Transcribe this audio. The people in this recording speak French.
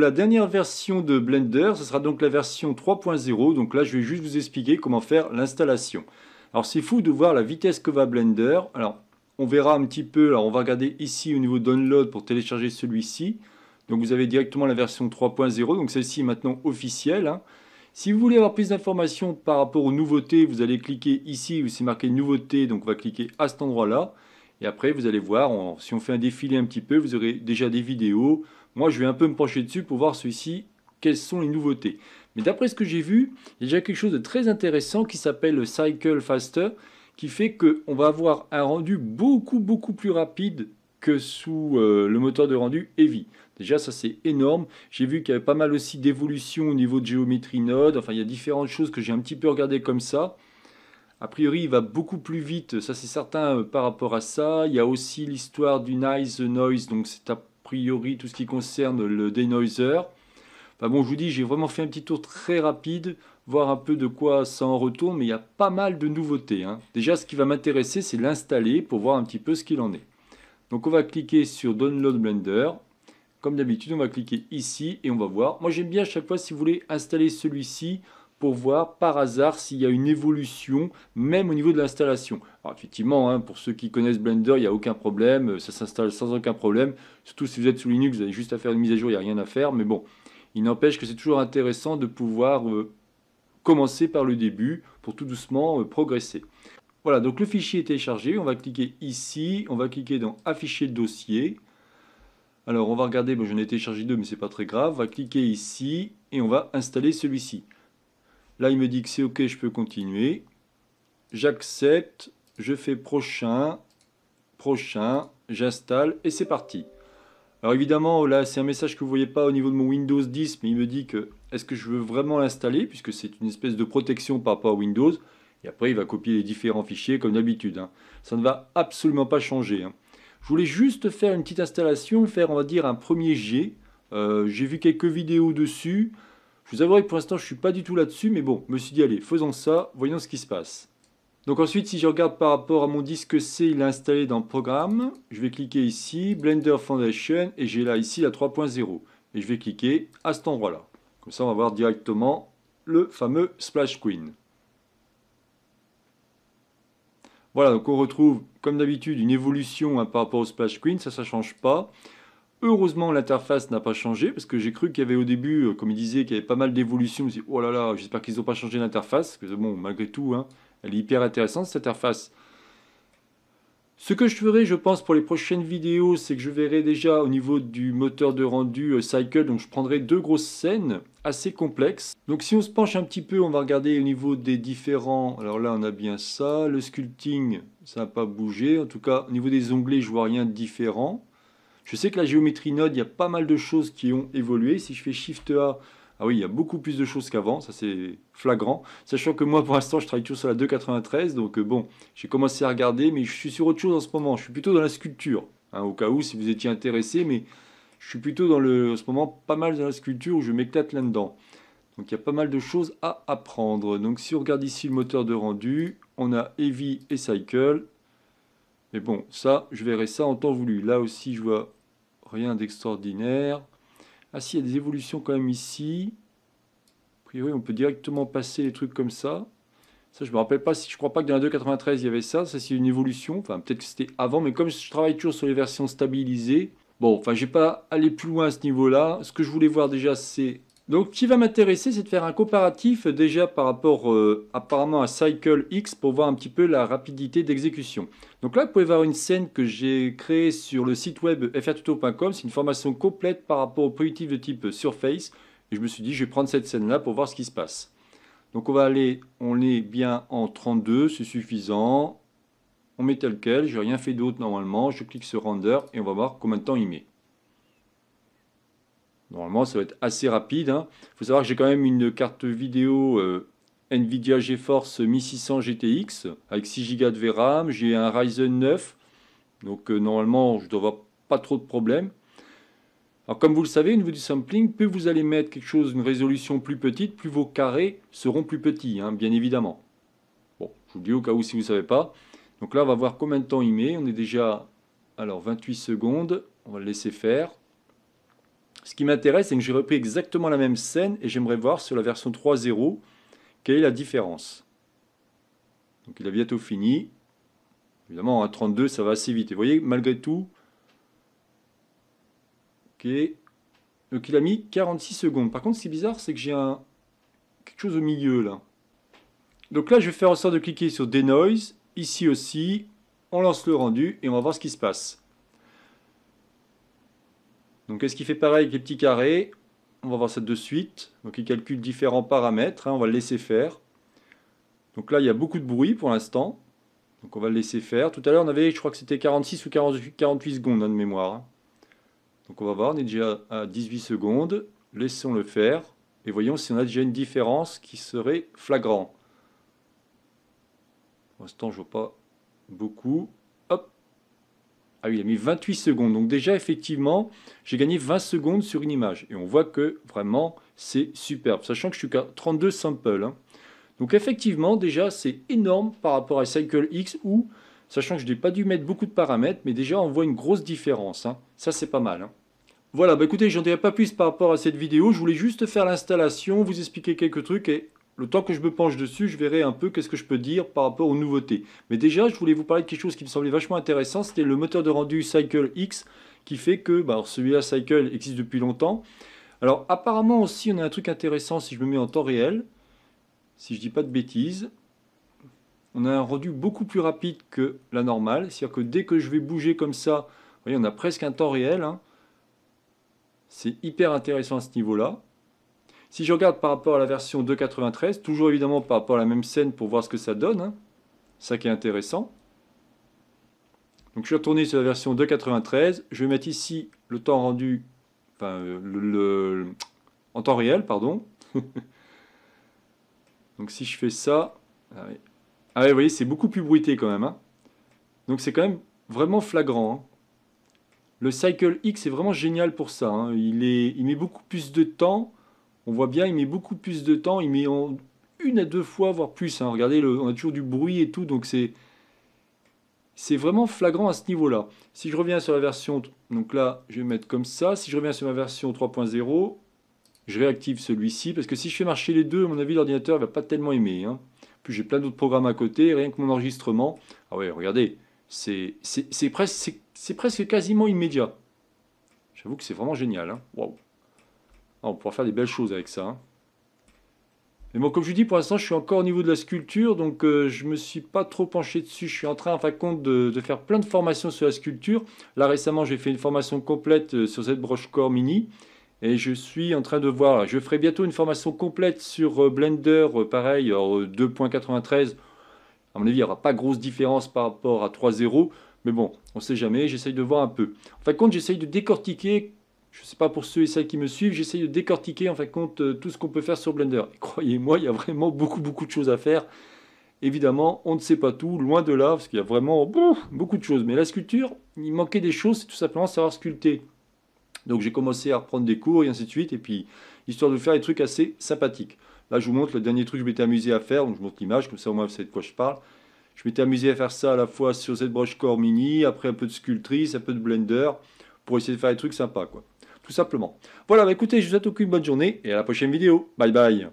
La dernière version de Blender, ce sera donc la version 3.0. Donc là, je vais juste vous expliquer comment faire l'installation. Alors c'est fou de voir la vitesse que va Blender. Alors on verra un petit peu, alors on va regarder ici au niveau download pour télécharger celui-ci. Donc vous avez directement la version 3.0, donc celle-ci est maintenant officielle. Hein. Si vous voulez avoir plus d'informations par rapport aux nouveautés, vous allez cliquer ici où c'est marqué nouveautés, donc on va cliquer à cet endroit-là. Et après, vous allez voir, si on fait un défilé un petit peu, vous aurez déjà des vidéos. Moi, je vais un peu me pencher dessus pour voir celui-ci, quelles sont les nouveautés. Mais d'après ce que j'ai vu, il y a déjà quelque chose de très intéressant qui s'appelle le Cycle Faster, qui fait qu'on va avoir un rendu beaucoup, beaucoup plus rapide que sous euh, le moteur de rendu Heavy. Déjà, ça c'est énorme. J'ai vu qu'il y avait pas mal aussi d'évolution au niveau de géométrie node. Enfin, il y a différentes choses que j'ai un petit peu regardées comme ça. A priori, il va beaucoup plus vite, ça c'est certain euh, par rapport à ça. Il y a aussi l'histoire du Nice Noise, donc c'est a priori tout ce qui concerne le denoiser. Enfin bon, je vous dis, j'ai vraiment fait un petit tour très rapide, voir un peu de quoi ça en retourne, mais il y a pas mal de nouveautés. Hein. Déjà, ce qui va m'intéresser, c'est l'installer pour voir un petit peu ce qu'il en est. Donc on va cliquer sur Download Blender. Comme d'habitude, on va cliquer ici et on va voir. Moi j'aime bien à chaque fois, si vous voulez installer celui-ci, pour voir par hasard s'il y a une évolution, même au niveau de l'installation. Alors effectivement, hein, pour ceux qui connaissent Blender, il n'y a aucun problème, euh, ça s'installe sans aucun problème, surtout si vous êtes sous Linux, vous avez juste à faire une mise à jour, il n'y a rien à faire, mais bon, il n'empêche que c'est toujours intéressant de pouvoir euh, commencer par le début pour tout doucement euh, progresser. Voilà, donc le fichier est téléchargé, on va cliquer ici, on va cliquer dans afficher le dossier, alors on va regarder, bon, j'en ai téléchargé deux mais ce n'est pas très grave, on va cliquer ici et on va installer celui-ci. Là, il me dit que c'est OK, je peux continuer. J'accepte, je fais prochain, prochain, j'installe et c'est parti. Alors évidemment, là, c'est un message que vous ne voyez pas au niveau de mon Windows 10, mais il me dit que est-ce que je veux vraiment l'installer, puisque c'est une espèce de protection par rapport à Windows. Et après, il va copier les différents fichiers comme d'habitude. Hein. Ça ne va absolument pas changer. Hein. Je voulais juste faire une petite installation, faire, on va dire, un premier jet. Euh, j'ai vu quelques vidéos dessus. Je vous avouerai que pour l'instant, je ne suis pas du tout là-dessus, mais bon, je me suis dit, allez, faisons ça, voyons ce qui se passe. Donc ensuite, si je regarde par rapport à mon disque C, il est installé dans Programme. Je vais cliquer ici, Blender Foundation, et j'ai là ici la 3.0. Et je vais cliquer à cet endroit-là. Comme ça, on va voir directement le fameux Splash Queen. Voilà, donc on retrouve, comme d'habitude, une évolution hein, par rapport au Splash Queen. Ça, ça ne change pas. Heureusement, l'interface n'a pas changé parce que j'ai cru qu'il y avait au début, euh, comme il disait, qu'il y avait pas mal d'évolutions. oh là là, j'espère qu'ils n'ont pas changé l'interface. bon, malgré tout, hein, elle est hyper intéressante cette interface. Ce que je ferai, je pense, pour les prochaines vidéos, c'est que je verrai déjà au niveau du moteur de rendu euh, Cycle. Donc, je prendrai deux grosses scènes assez complexes. Donc, si on se penche un petit peu, on va regarder au niveau des différents... Alors là, on a bien ça. Le sculpting, ça n'a pas bougé. En tout cas, au niveau des onglets, je vois rien de différent. Je sais que la géométrie node, il y a pas mal de choses qui ont évolué. Si je fais Shift A, ah oui, il y a beaucoup plus de choses qu'avant, ça c'est flagrant. Sachant que moi, pour l'instant, je travaille toujours sur la 2.93, donc euh, bon, j'ai commencé à regarder, mais je suis sur autre chose en ce moment. Je suis plutôt dans la sculpture, hein, au cas où, si vous étiez intéressé, mais je suis plutôt dans le, en ce moment pas mal dans la sculpture où je m'éclate là-dedans. Donc il y a pas mal de choses à apprendre. Donc si on regarde ici le moteur de rendu, on a Heavy et Cycle. Mais bon, ça, je verrai ça en temps voulu. Là aussi, je vois rien d'extraordinaire. Ah si, il y a des évolutions quand même ici. A priori, on peut directement passer les trucs comme ça. Ça, je me rappelle pas, si je crois pas que dans la 2.93, il y avait ça. Ça, c'est une évolution. Enfin, peut-être que c'était avant, mais comme je travaille toujours sur les versions stabilisées, bon, enfin, j'ai pas allé plus loin à ce niveau-là. Ce que je voulais voir déjà, c'est donc, ce qui va m'intéresser, c'est de faire un comparatif déjà par rapport euh, apparemment à Cycle X pour voir un petit peu la rapidité d'exécution. Donc là, vous pouvez voir une scène que j'ai créée sur le site web frtuto.com. C'est une formation complète par rapport au primitives de type Surface. Et je me suis dit, je vais prendre cette scène-là pour voir ce qui se passe. Donc on va aller, on est bien en 32, c'est suffisant. On met tel quel, je n'ai rien fait d'autre normalement. Je clique sur Render et on va voir combien de temps il met. Normalement, ça va être assez rapide. Il hein. faut savoir que j'ai quand même une carte vidéo euh, Nvidia GeForce 1600 GTX avec 6 Go de VRAM. J'ai un Ryzen 9. Donc euh, normalement, je ne dois pas trop de problèmes. Alors comme vous le savez, au niveau du sampling, plus vous allez mettre quelque chose, une résolution plus petite, plus vos carrés seront plus petits, hein, bien évidemment. Bon, je vous le dis au cas où si vous ne savez pas. Donc là, on va voir combien de temps il met. On est déjà, alors 28 secondes, on va le laisser faire. Ce qui m'intéresse, c'est que j'ai repris exactement la même scène et j'aimerais voir sur la version 3.0 quelle est la différence. Donc il a bientôt fini. Évidemment, à 32, ça va assez vite. Et vous voyez, malgré tout, ok, donc il a mis 46 secondes. Par contre, ce qui est bizarre, c'est que j'ai un... quelque chose au milieu là. Donc là, je vais faire en sorte de cliquer sur Denoise, ici aussi, on lance le rendu et on va voir ce qui se passe. Donc est-ce qu'il fait pareil avec les petits carrés On va voir ça de suite. Donc il calcule différents paramètres, hein, on va le laisser faire. Donc là, il y a beaucoup de bruit pour l'instant. Donc on va le laisser faire. Tout à l'heure, on avait, je crois que c'était 46 ou 48, secondes hein, de mémoire. Hein. Donc on va voir, on est déjà à 18 secondes. Laissons le faire et voyons si on a déjà une différence qui serait flagrant. Pour l'instant, je vois pas beaucoup. Ah oui, il a mis 28 secondes. Donc déjà, effectivement, j'ai gagné 20 secondes sur une image. Et on voit que vraiment, c'est superbe. Sachant que je suis qu'à 32 samples. Hein. Donc effectivement, déjà, c'est énorme par rapport à Cycle X où, sachant que je n'ai pas dû mettre beaucoup de paramètres, mais déjà, on voit une grosse différence. Hein. Ça, c'est pas mal. Hein. Voilà, bah écoutez, j'en dirai pas plus par rapport à cette vidéo. Je voulais juste faire l'installation, vous expliquer quelques trucs et le temps que je me penche dessus, je verrai un peu qu'est-ce que je peux dire par rapport aux nouveautés. Mais déjà, je voulais vous parler de quelque chose qui me semblait vachement intéressant, c'était le moteur de rendu Cycle X, qui fait que bah, celui-là, Cycle, existe depuis longtemps. Alors apparemment aussi, on a un truc intéressant si je me mets en temps réel, si je ne dis pas de bêtises. On a un rendu beaucoup plus rapide que la normale, c'est-à-dire que dès que je vais bouger comme ça, vous voyez, on a presque un temps réel. Hein. C'est hyper intéressant à ce niveau-là. Si je regarde par rapport à la version 2.93, toujours évidemment par rapport à la même scène pour voir ce que ça donne, hein. ça qui est intéressant. Donc je vais retourné sur la version 2.93, je vais mettre ici le temps rendu, enfin euh, le, en temps réel, pardon. Donc si je fais ça, ah oui, ah vous voyez c'est beaucoup plus bruité quand même. Hein. Donc c'est quand même vraiment flagrant. Hein. Le Cycle X est vraiment génial pour ça. il met beaucoup plus de temps on voit bien, il met beaucoup plus de temps, il met en une à deux fois, voire plus. Hein. Regardez, on a toujours du bruit et tout, donc c'est c'est vraiment flagrant à ce niveau-là. Si je reviens sur la version, donc là, je vais mettre comme ça. Si je reviens sur ma version 3.0, je réactive celui-ci, parce que si je fais marcher les deux, à mon avis, l'ordinateur ne va pas tellement aimer. Hein. Puis j'ai plein d'autres programmes à côté, rien que mon enregistrement. Ah ouais, regardez, c'est presque, presque quasiment immédiat. J'avoue que c'est vraiment génial. Hein. Waouh ah, on pourra faire des belles choses avec ça. Hein. Mais bon, comme je vous dis, pour l'instant, je suis encore au niveau de la sculpture, donc euh, je ne me suis pas trop penché dessus. Je suis en train, en fin de compte, de, faire plein de formations sur la sculpture. Là, récemment, j'ai fait une formation complète euh, sur cette broche Core Mini. Et je suis en train de voir, je ferai bientôt une formation complète sur euh, Blender, pareil, 2.93. À mon avis, il n'y aura pas grosse différence par rapport à 3.0. Mais bon, on ne sait jamais, j'essaye de voir un peu. En fin de compte, j'essaye de décortiquer je ne sais pas pour ceux et celles qui me suivent, j'essaye de décortiquer en fin de compte euh, tout ce qu'on peut faire sur Blender. croyez-moi, il y a vraiment beaucoup beaucoup de choses à faire. Évidemment, on ne sait pas tout, loin de là, parce qu'il y a vraiment beaucoup de choses. Mais la sculpture, il manquait des choses, c'est tout simplement savoir sculpter. Donc j'ai commencé à reprendre des cours et ainsi de suite, et puis histoire de faire des trucs assez sympathiques. Là, je vous montre le dernier truc que je m'étais amusé à faire, donc je montre l'image, comme ça au moins vous savez de quoi je parle. Je m'étais amusé à faire ça à la fois sur cette broche Core Mini, après un peu de sculptrice, un peu de Blender, pour essayer de faire des trucs sympas, quoi tout simplement. Voilà, bah, écoutez, je vous souhaite une bonne journée et à la prochaine vidéo. Bye bye